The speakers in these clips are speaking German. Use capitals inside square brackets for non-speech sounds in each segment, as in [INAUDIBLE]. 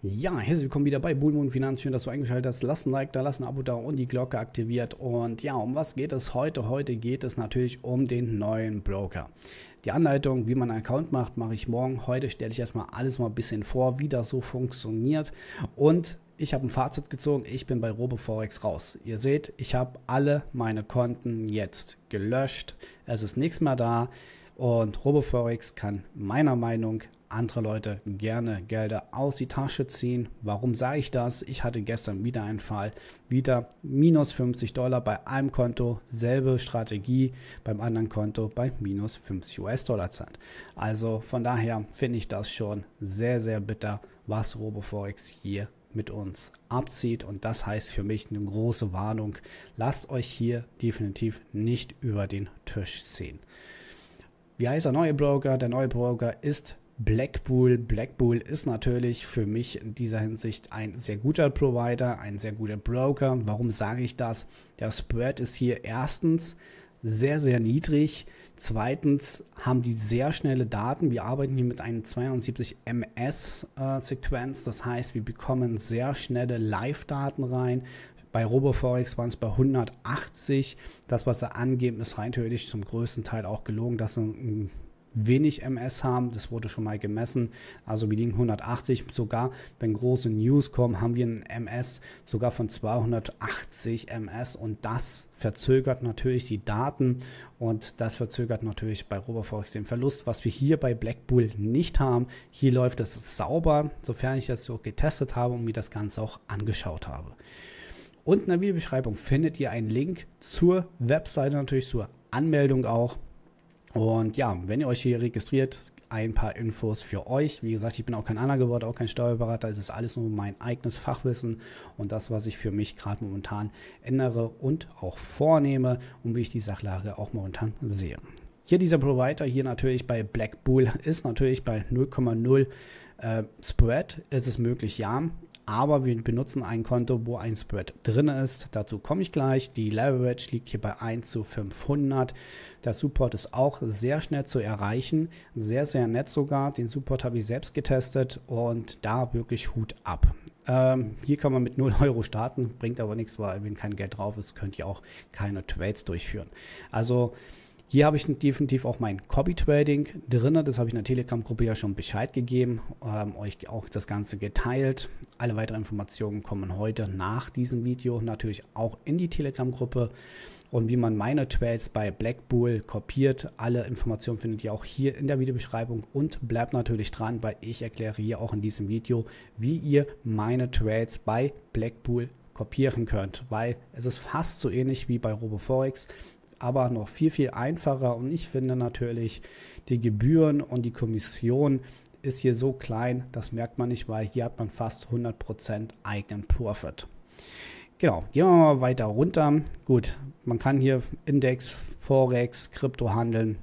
Ja, herzlich willkommen wieder bei Bullmoon Finanz. Schön, dass du eingeschaltet hast. Lass ein Like da, lass ein Abo da und die Glocke aktiviert. Und ja, um was geht es heute? Heute geht es natürlich um den neuen Broker. Die Anleitung, wie man einen Account macht, mache ich morgen. Heute stelle ich erstmal alles mal ein bisschen vor, wie das so funktioniert. Und ich habe ein Fazit gezogen. Ich bin bei RoboForex raus. Ihr seht, ich habe alle meine Konten jetzt gelöscht. Es ist nichts mehr da. Und RoboForex kann meiner Meinung andere Leute gerne Gelder aus die Tasche ziehen. Warum sage ich das? Ich hatte gestern wieder einen Fall, wieder minus 50 Dollar bei einem Konto, selbe Strategie beim anderen Konto bei minus 50 US-Dollar zahlt. Also von daher finde ich das schon sehr, sehr bitter, was RoboForex hier mit uns abzieht. Und das heißt für mich eine große Warnung. Lasst euch hier definitiv nicht über den Tisch ziehen. Wie heißt der neue Broker? Der neue Broker ist Blackpool. Blackpool ist natürlich für mich in dieser Hinsicht ein sehr guter Provider, ein sehr guter Broker. Warum sage ich das? Der Spread ist hier erstens sehr, sehr niedrig. Zweitens haben die sehr schnelle Daten. Wir arbeiten hier mit einem 72 MS-Sequenz. Äh, das heißt, wir bekommen sehr schnelle Live-Daten rein. Bei RoboForex waren es bei 180. Das, was sie angeben, ist rein theoretisch zum größten Teil auch gelogen. Das sind wenig MS haben. Das wurde schon mal gemessen. Also wir liegen 180. Sogar wenn große News kommen, haben wir ein MS sogar von 280 MS. Und das verzögert natürlich die Daten. Und das verzögert natürlich bei Roboforex den Verlust, was wir hier bei Black Bull nicht haben. Hier läuft es sauber, sofern ich das so getestet habe und mir das Ganze auch angeschaut habe. Unten in der Videobeschreibung findet ihr einen Link zur Webseite, natürlich zur Anmeldung auch. Und ja, wenn ihr euch hier registriert, ein paar Infos für euch. Wie gesagt, ich bin auch kein geworden, auch kein Steuerberater. Es ist alles nur mein eigenes Fachwissen und das, was ich für mich gerade momentan ändere und auch vornehme und wie ich die Sachlage auch momentan sehe. Hier dieser Provider, hier natürlich bei Black Bull, ist natürlich bei 0,0 äh, Spread. Ist es möglich, ja aber wir benutzen ein Konto, wo ein Spread drin ist. Dazu komme ich gleich. Die Leverage liegt hier bei 1 zu 500. Der Support ist auch sehr schnell zu erreichen, sehr, sehr nett sogar. Den Support habe ich selbst getestet und da wirklich Hut ab. Ähm, hier kann man mit 0 [LAUGHS] Euro starten, bringt aber nichts, weil wenn kein Geld drauf ist, könnt ihr auch keine Trades durchführen. Also hier habe ich definitiv auch mein Copy-Trading drin. Das habe ich in der Telegram-Gruppe ja schon Bescheid gegeben, ähm, euch auch das Ganze geteilt. Alle weiteren Informationen kommen heute nach diesem Video natürlich auch in die Telegram-Gruppe. Und wie man meine Trades bei Black Bull kopiert, alle Informationen findet ihr auch hier in der Videobeschreibung und bleibt natürlich dran, weil ich erkläre hier auch in diesem Video, wie ihr meine Trades bei Black Bull kopieren könnt, weil es ist fast so ähnlich wie bei RoboForex, aber noch viel, viel einfacher und ich finde natürlich, die Gebühren und die Kommission ist hier so klein, das merkt man nicht, weil hier hat man fast 100% eigenen Profit. Genau, gehen wir mal weiter runter. Gut, man kann hier Index, Forex, Krypto handeln.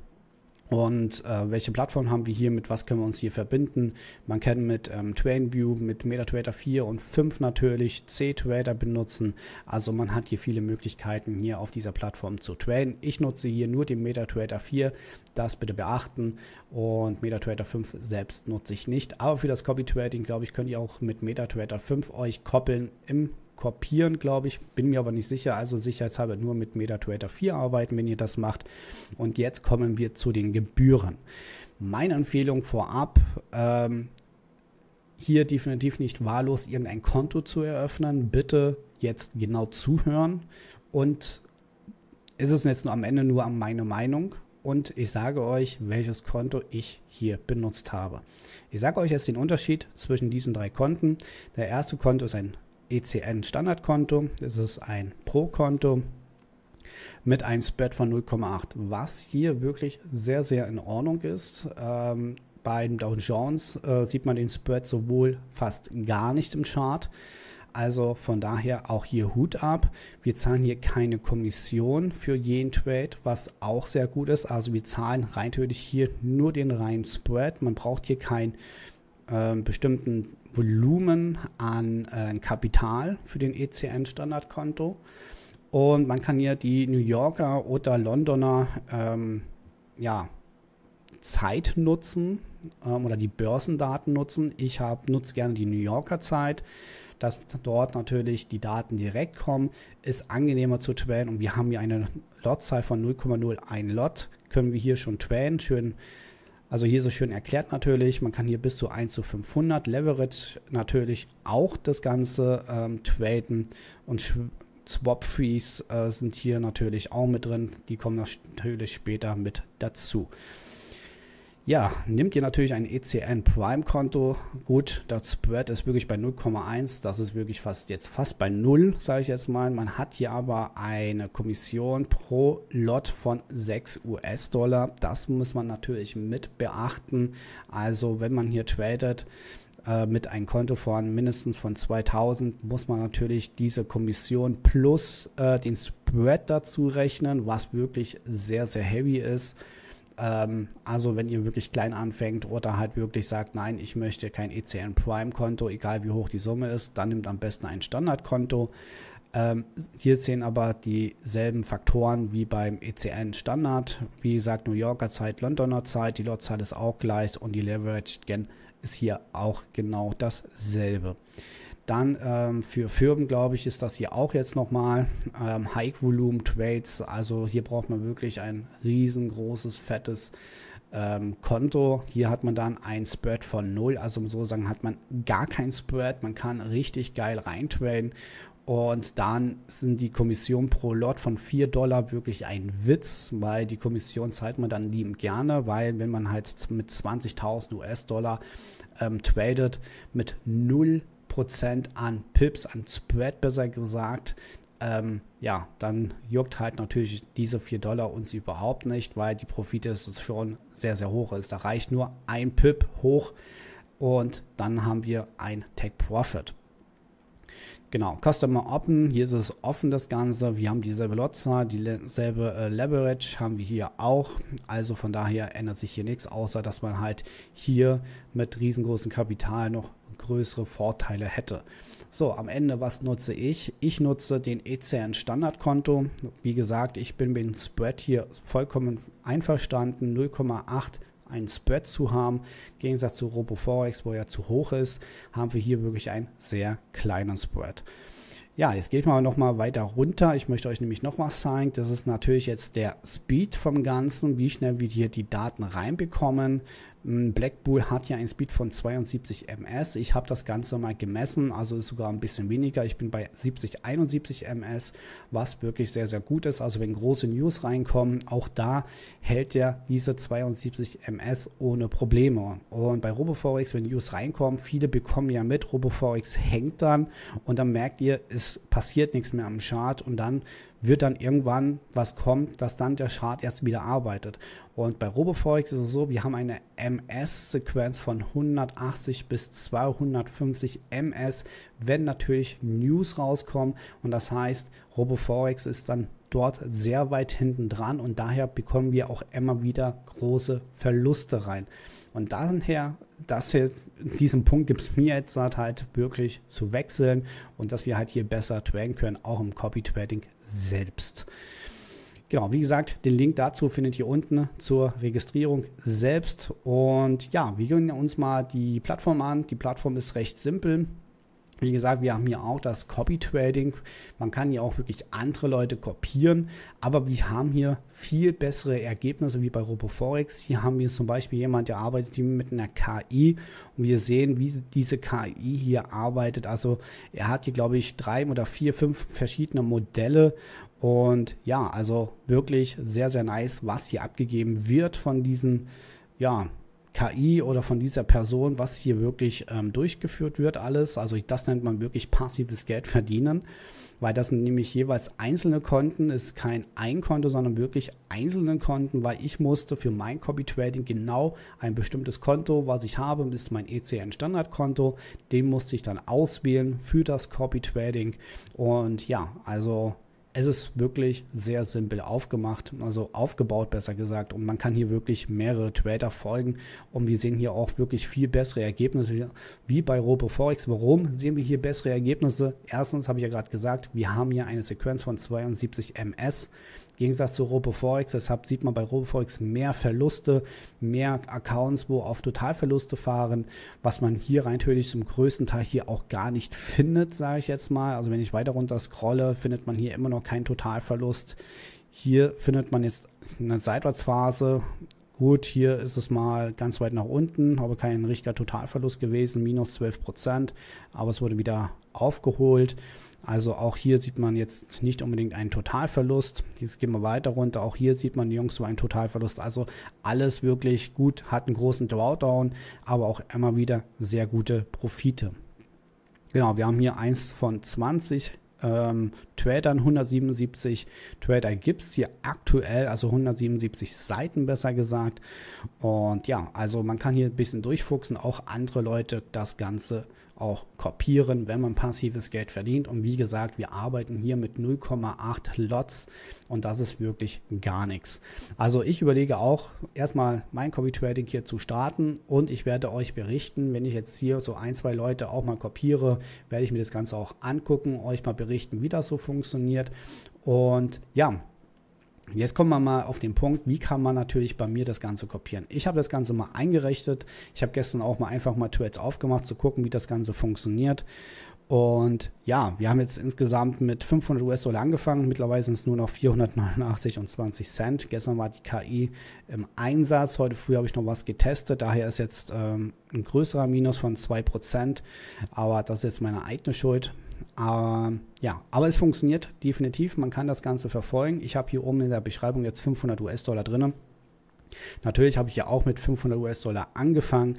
Und äh, welche Plattform haben wir hier, mit was können wir uns hier verbinden? Man kann mit ähm, TwainView, mit MetaTrader 4 und 5 natürlich C-Trader benutzen. Also man hat hier viele Möglichkeiten, hier auf dieser Plattform zu traden. Ich nutze hier nur den MetaTrader 4, das bitte beachten. Und MetaTrader 5 selbst nutze ich nicht. Aber für das Copy-Trading, glaube ich, könnt ihr auch mit MetaTrader 5 euch koppeln im kopieren, glaube ich. Bin mir aber nicht sicher. Also sicherheitshalber nur mit MetaTrader 4 arbeiten, wenn ihr das macht. Und jetzt kommen wir zu den Gebühren. Meine Empfehlung vorab, ähm, hier definitiv nicht wahllos irgendein Konto zu eröffnen. Bitte jetzt genau zuhören. Und ist es jetzt nur am Ende nur an meine Meinung? Und ich sage euch, welches Konto ich hier benutzt habe. Ich sage euch jetzt den Unterschied zwischen diesen drei Konten. Der erste Konto ist ein ECN-Standardkonto. Es ist ein Pro-Konto mit einem Spread von 0,8, was hier wirklich sehr, sehr in Ordnung ist. Ähm, bei den Dow Jones äh, sieht man den Spread sowohl fast gar nicht im Chart, also von daher auch hier Hut ab. Wir zahlen hier keine Kommission für jeden Trade, was auch sehr gut ist. Also wir zahlen rein theoretisch hier nur den reinen Spread. Man braucht hier keinen äh, bestimmten Volumen an äh, Kapital für den ECN-Standardkonto. Und man kann hier die New Yorker oder Londoner ähm, ja, Zeit nutzen ähm, oder die Börsendaten nutzen. Ich nutze gerne die New Yorker Zeit, dass dort natürlich die Daten direkt kommen, ist angenehmer zu traden und wir haben hier eine Lotzahl von 0,01 Lot, können wir hier schon traden, schön also hier so schön erklärt natürlich, man kann hier bis zu 1 zu 500 Leverage natürlich auch das Ganze ähm, traden und Swap-Fees äh, sind hier natürlich auch mit drin. Die kommen natürlich später mit dazu. Ja, nimmt ihr natürlich ein ECN Prime Konto. Gut, das Spread ist wirklich bei 0,1. Das ist wirklich fast jetzt fast bei 0, sage ich jetzt mal. Man hat hier aber eine Kommission pro Lot von 6 US-Dollar. Das muss man natürlich mit beachten. Also, wenn man hier tradet, äh, mit einem Konto von mindestens von 2000 muss man natürlich diese Kommission plus äh, den Spread dazu rechnen, was wirklich sehr, sehr heavy ist. Ähm, also wenn ihr wirklich klein anfängt oder halt wirklich sagt, nein, ich möchte kein ECN Prime Konto, egal wie hoch die Summe ist, dann nimmt am besten ein Standardkonto. Ähm, hier zählen aber dieselben Faktoren wie beim ECN Standard. Wie gesagt, New Yorker Zeit, Londoner Zeit, die Lotzahl ist auch gleich und die Leverage Gen ist hier auch genau dasselbe. Dann ähm, für Firmen, glaube ich, ist das hier auch jetzt nochmal ähm, High-Volume-Trades. Also hier braucht man wirklich ein riesengroßes, fettes ähm, Konto. Hier hat man dann ein Spread von 0. Also sozusagen hat man gar kein Spread. Man kann richtig geil reintraden. Und dann sind die Kommission pro Lot von 4 Dollar wirklich ein Witz, weil die Kommission zahlt man dann liebend gerne, weil wenn man halt mit 20.000 US-Dollar ähm, tradet mit 0 Prozent an Pips, an Spread besser gesagt, ähm, ja, dann juckt halt natürlich diese 4 Dollar uns überhaupt nicht, weil die Profite schon sehr, sehr hoch ist. Da reicht nur ein Pip hoch und dann haben wir ein Tech Profit. Genau, Customer Open, hier ist es offen das Ganze. Wir haben dieselbe Lotzahl, dieselbe äh, Leverage haben wir hier auch. Also von daher ändert sich hier nichts, außer dass man halt hier mit riesengroßem Kapital noch größere Vorteile hätte. So, am Ende, was nutze ich? Ich nutze den ECN Standardkonto. Wie gesagt, ich bin mit dem Spread hier vollkommen einverstanden. 0,8 ein Spread zu haben. Im Gegensatz zu RoboForex, wo er zu hoch ist, haben wir hier wirklich einen sehr kleinen Spread. Ja, jetzt geht gehe noch mal weiter runter. Ich möchte euch nämlich noch was zeigen. Das ist natürlich jetzt der Speed vom Ganzen, wie schnell wir hier die Daten reinbekommen. Hm, Black Bull hat ja einen Speed von 72 ms. Ich habe das Ganze mal gemessen, also ist sogar ein bisschen weniger. Ich bin bei 70, 71 ms, was wirklich sehr, sehr gut ist. Also wenn große News reinkommen, auch da hält er diese 72 ms ohne Probleme. Und bei RoboForex, wenn News reinkommen, viele bekommen ja mit, RoboForex hängt dann und dann merkt ihr, es passiert nichts mehr am Chart und dann wird dann irgendwann was kommen, dass dann der Chart erst wieder arbeitet. Und bei RoboForex ist es so, wir haben eine MS-Sequenz von 180 bis 250 MS, wenn natürlich News rauskommen. Und das heißt, RoboForex ist dann dort sehr weit hinten dran und daher bekommen wir auch immer wieder große Verluste rein. Und daher das hier, diesen Punkt gibt es mir jetzt halt wirklich zu wechseln und dass wir halt hier besser traden können, auch im Copy-Trading selbst. Genau, wie gesagt, den Link dazu findet ihr unten zur Registrierung selbst. Und ja, wir gehen uns mal die Plattform an. Die Plattform ist recht simpel. Wie gesagt, wir haben hier auch das Copy-Trading. Man kann hier auch wirklich andere Leute kopieren, aber wir haben hier viel bessere Ergebnisse wie bei RoboForex. Hier haben wir zum Beispiel jemand, der arbeitet mit einer KI und wir sehen, wie diese KI hier arbeitet. Also er hat hier, glaube ich, drei oder vier, fünf verschiedene Modelle und ja, also wirklich sehr, sehr nice, was hier abgegeben wird von diesen, ja, KI oder von dieser Person, was hier wirklich ähm, durchgeführt wird, alles. Also das nennt man wirklich passives Geld verdienen, weil das sind nämlich jeweils einzelne Konten, ist kein Einkonto, sondern wirklich einzelne Konten, weil ich musste für mein Copy Trading genau ein bestimmtes Konto, was ich habe, ist mein ECN Standardkonto, den musste ich dann auswählen für das Copy Trading und ja, also es ist wirklich sehr simpel aufgemacht, also aufgebaut besser gesagt. Und man kann hier wirklich mehrere Trader folgen. Und wir sehen hier auch wirklich viel bessere Ergebnisse wie bei RoboForex. Warum sehen wir hier bessere Ergebnisse? Erstens habe ich ja gerade gesagt, wir haben hier eine Sequenz von 72 MS. Im Gegensatz zu RoboForex, deshalb sieht man bei RoboForex mehr Verluste, mehr Accounts, wo auf Totalverluste fahren, was man hier rein natürlich zum größten Teil hier auch gar nicht findet, sage ich jetzt mal. Also wenn ich weiter runter scrolle, findet man hier immer noch keinen Totalverlust. Hier findet man jetzt eine Seitwärtsphase. Gut, hier ist es mal ganz weit nach unten, aber kein richtiger Totalverlust gewesen, minus 12 Prozent, aber es wurde wieder aufgeholt. Also auch hier sieht man jetzt nicht unbedingt einen Totalverlust. Jetzt gehen wir weiter runter. Auch hier sieht man, die Jungs, so einen Totalverlust. Also alles wirklich gut, hat einen großen Drawdown, aber auch immer wieder sehr gute Profite. Genau, wir haben hier eins von 20 ähm, Tradern, 177 Trader gibt es hier aktuell, also 177 Seiten besser gesagt. Und ja, also man kann hier ein bisschen durchfuchsen, auch andere Leute das Ganze auch kopieren, wenn man passives Geld verdient. Und wie gesagt, wir arbeiten hier mit 0,8 Lots und das ist wirklich gar nichts. Also ich überlege auch erstmal mein Copy Trading hier zu starten und ich werde euch berichten, wenn ich jetzt hier so ein, zwei Leute auch mal kopiere, werde ich mir das Ganze auch angucken, euch mal berichten, wie das so funktioniert. Und ja, Jetzt kommen wir mal auf den Punkt, wie kann man natürlich bei mir das Ganze kopieren. Ich habe das Ganze mal eingerichtet. Ich habe gestern auch mal einfach mal Tools aufgemacht, zu gucken, wie das Ganze funktioniert. Und ja, wir haben jetzt insgesamt mit 500 US-Dollar angefangen. Mittlerweile sind es nur noch 489 und 20 Cent. Gestern war die KI im Einsatz. Heute früh habe ich noch was getestet. Daher ist jetzt ähm, ein größerer Minus von 2%. Aber das ist jetzt meine eigene Schuld. Aber ähm, ja, aber es funktioniert definitiv. Man kann das Ganze verfolgen. Ich habe hier oben in der Beschreibung jetzt 500 US-Dollar drin. Natürlich habe ich ja auch mit 500 US-Dollar angefangen,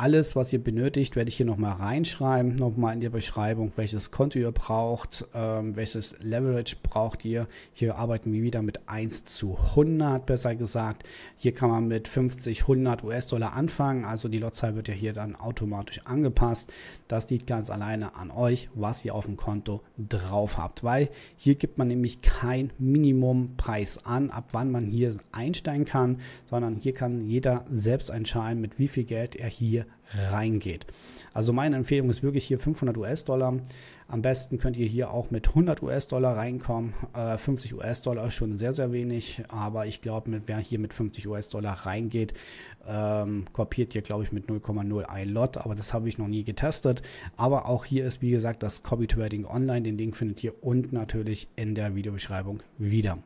alles, was ihr benötigt, werde ich hier nochmal reinschreiben, nochmal in die Beschreibung, welches Konto ihr braucht, ähm, welches Leverage braucht ihr. Hier arbeiten wir wieder mit 1 zu 100, besser gesagt. Hier kann man mit 50, 100 US-Dollar anfangen, also die Lotzahl wird ja hier dann automatisch angepasst. Das liegt ganz alleine an euch, was ihr auf dem Konto drauf habt, weil hier gibt man nämlich kein Minimumpreis an, ab wann man hier einsteigen kann, sondern hier kann jeder selbst entscheiden, mit wie viel Geld er hier reingeht. Also meine Empfehlung ist wirklich hier 500 US-Dollar. Am besten könnt ihr hier auch mit 100 US-Dollar reinkommen. Äh, 50 US-Dollar ist schon sehr, sehr wenig, aber ich glaube, wer hier mit 50 US-Dollar reingeht, ähm, kopiert hier, glaube ich, mit 0,01 Lot, aber das habe ich noch nie getestet. Aber auch hier ist, wie gesagt, das Copy Trading Online. Den Link findet ihr unten natürlich in der Videobeschreibung wieder.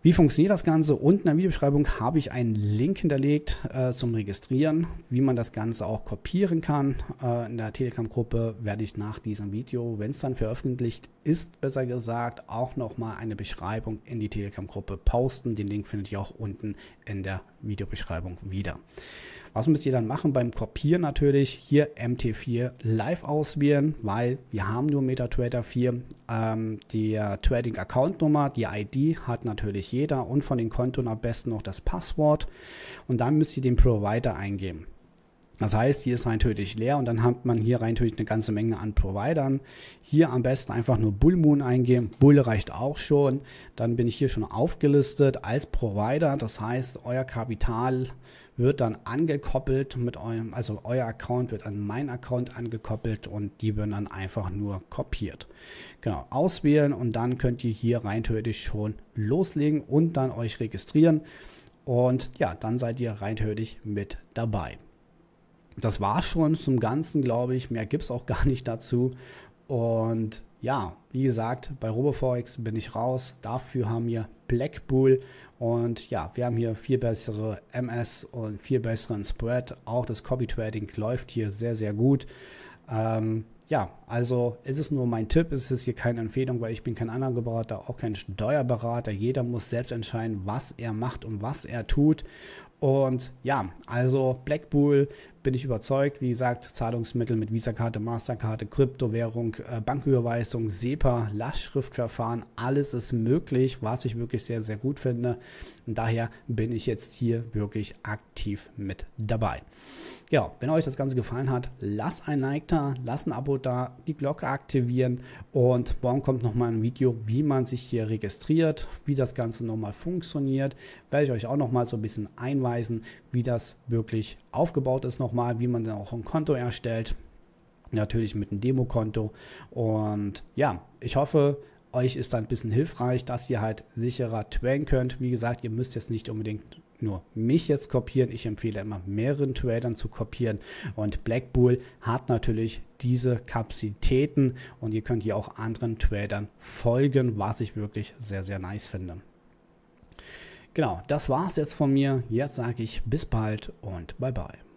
Wie funktioniert das Ganze? Unten in der Videobeschreibung habe ich einen Link hinterlegt äh, zum Registrieren, wie man das Ganze auch kopieren kann. Äh, in der Telegram-Gruppe werde ich nach diesem Video, wenn es dann veröffentlicht ist, besser gesagt, auch nochmal eine Beschreibung in die Telegram-Gruppe posten. Den Link findet ihr auch unten in der Videobeschreibung wieder. Was müsst ihr dann machen beim Kopieren natürlich? Hier MT4 live auswählen, weil wir haben nur MetaTrader 4. Ähm, die Trading-Account-Nummer, die ID hat natürlich sich jeder und von den Konten am besten noch das Passwort. Und dann müsst ihr den Provider eingeben. Das heißt, hier ist rein tödlich leer und dann hat man hier rein natürlich eine ganze Menge an Providern. Hier am besten einfach nur Bull Moon eingeben. Bull reicht auch schon. Dann bin ich hier schon aufgelistet als Provider. Das heißt, euer Kapital wird dann angekoppelt mit eurem, also euer Account wird an meinen Account angekoppelt und die werden dann einfach nur kopiert. Genau, auswählen und dann könnt ihr hier rein theoretisch schon loslegen und dann euch registrieren. Und ja, dann seid ihr rein theoretisch mit dabei. Das war schon zum Ganzen, glaube ich. Mehr gibt es auch [LAUGHS] gar nicht dazu. Und ja, wie gesagt, bei RoboForex bin ich raus. Dafür haben wir Blackpool und ja, wir haben hier viel bessere MS und viel besseren Spread. Auch das Copy Trading läuft hier sehr, sehr gut. Ähm, ja, also ist es nur mein Tipp, ist es hier keine Empfehlung, weil ich bin kein Anlageberater, auch kein Steuerberater. Jeder muss selbst entscheiden, was er macht und was er tut. Und ja, also Black Bull bin ich überzeugt. Wie gesagt, Zahlungsmittel mit visa Visakarte, Masterkarte, Kryptowährung, äh, Banküberweisung, SEPA, Lastschriftverfahren, alles ist möglich, was ich wirklich sehr, sehr gut finde. Und daher bin ich jetzt hier wirklich aktiv mit dabei. Ja, wenn euch das Ganze gefallen hat, lasst ein Like da, lasst ein Abo da, die Glocke aktivieren und morgen kommt nochmal ein Video, wie man sich hier registriert, wie das Ganze nochmal funktioniert. Werde ich euch auch nochmal so ein bisschen einweisen, wie das wirklich aufgebaut ist nochmal nochmal, wie man dann auch ein Konto erstellt. Natürlich mit einem Demokonto. Und ja, ich hoffe, euch ist da ein bisschen hilfreich, dass ihr halt sicherer traden könnt. Wie gesagt, ihr müsst jetzt nicht unbedingt nur mich jetzt kopieren. Ich empfehle immer mehreren Tradern zu kopieren. Und Black Bull hat natürlich diese Kapazitäten und ihr könnt hier auch anderen Tradern folgen, was ich wirklich sehr, sehr nice finde. Genau, das war es jetzt von mir. Jetzt sage ich bis bald und bye bye.